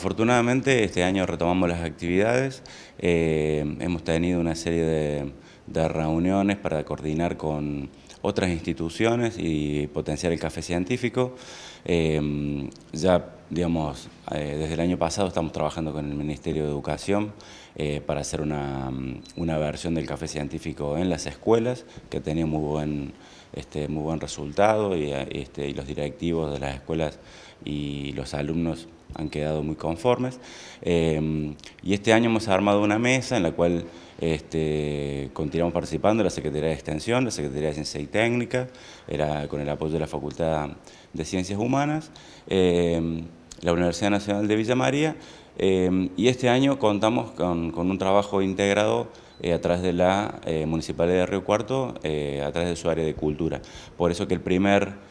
afortunadamente este año retomamos las actividades, eh, hemos tenido una serie de, reuniones para coordinar con otras instituciones y potenciar el café científico. Eh, ya digamos, eh, desde el año pasado estamos trabajando con el Ministerio de Educación eh, para hacer mm, una, versión del café científico en las escuelas, que ha tenido muy buen, este, muy buen resultado eh, este, y, los directivos de las escuelas y los alumnos han quedado muy conformes. Em, y este año hemos armado una mesa en la cual este, continuamos participando la Secretaría de Extensión, la Secretaría de Ciencia y Técnica, era con el apoyo de la Facultad de Ciencias Humanas. Em, la Universidad Nacional de Villa María eh, y este año contamos con, un trabajo integrado eh, a través de la eh, Municipalidad de Río Cuarto, a través de su área de cultura. Por eso que el primer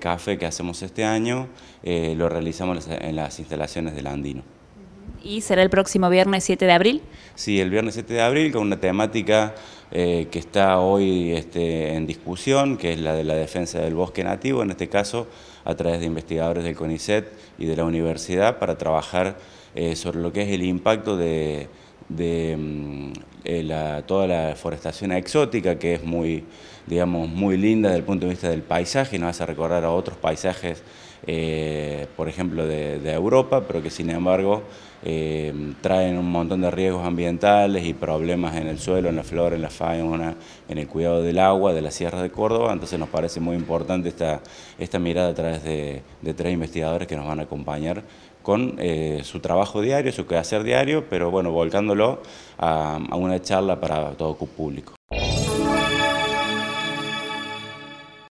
café que hacemos este año lo realizamos en las instalaciones del Andino y será el próximo viernes 7 de abril. Sí, el viernes 7 de abril con una temática eh, que está hoy este, en discusión, que es la de la defensa del bosque nativo, en este caso a través de investigadores del CONICET y de la universidad para trabajar eh, sobre lo que es el impacto de, mm, eh, toda la forestación exótica que es muy, digamos, muy linda desde el punto de vista del paisaje, nos hace recordar a otros paisajes eh, por ejemplo, de, Europa, pero que sin embargo eh, traen un montón de riesgos ambientales y problemas en el suelo, en la flora, en la fauna, en el cuidado del agua, de la Sierra de Córdoba. Entonces nos parece muy importante esta, mirada a través de, tres investigadores que nos van a acompañar con eh, su trabajo diario, su quehacer diario, pero bueno, volcándolo a una charla para todo público.